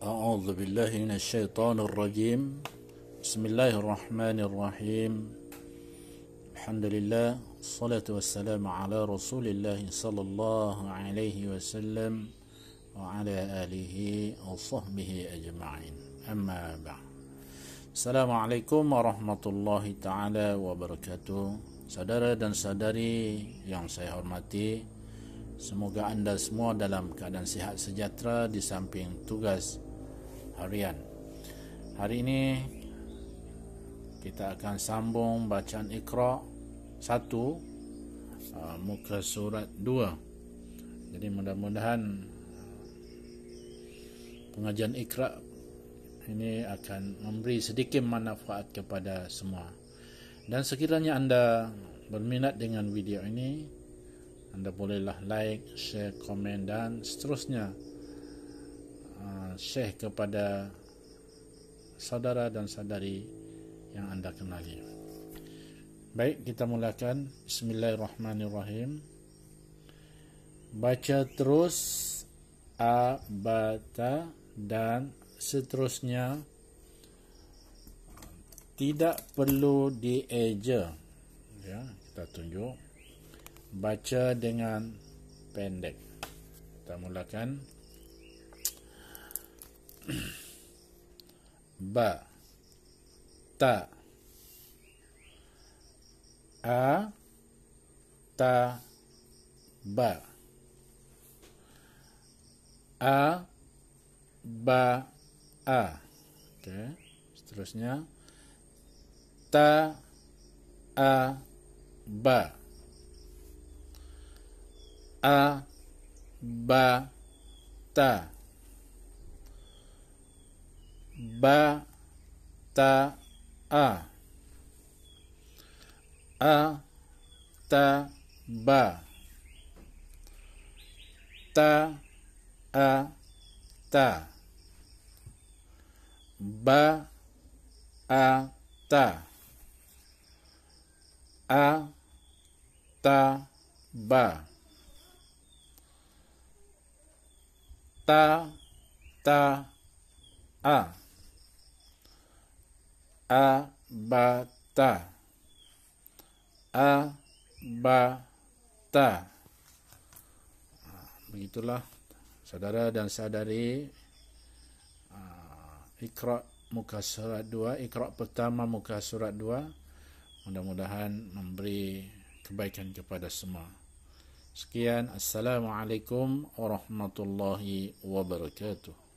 أعوذ بالله من الشيطان الرجيم بسم الله الرحمن الرحيم الحمد لله الصلاة والسلام على رسول الله صلى الله عليه وسلم وعلى آله وصحبه أجمعين أما بعد السلام عليكم ورحمة الله تعالى وبركاته سدرة dan sadari yang saya hormati Semoga anda semua dalam keadaan sihat sejahtera di samping tugas harian. Hari ini kita akan sambung bacaan Iqra 1 uh, muka surat 2. Jadi mudah-mudahan uh, pengajian Iqra ini akan memberi sedikit manfaat kepada semua. Dan sekiranya anda berminat dengan video ini, anda bolehlah like, share, komen dan seterusnya Uh, syekh kepada saudara dan saudari yang anda kenali. Baik, kita mulakan. Bismillahirrahmanirrahim. Baca terus abata dan seterusnya tidak perlu dieja. Ya, kita tunjuk. Baca dengan pendek. Kita mulakan. ba ta a ta ba a ba a oke seterusnya ta a ba a ba ta a a Ta a ta. Ba a ta. A ta ba. Ta ta a. abata abata ah, begitulah saudara dan saudari ah, ikra muka surat 2 ikra pertama muka surat 2 mudah-mudahan memberi kebaikan kepada semua sekian assalamualaikum warahmatullahi wabarakatuh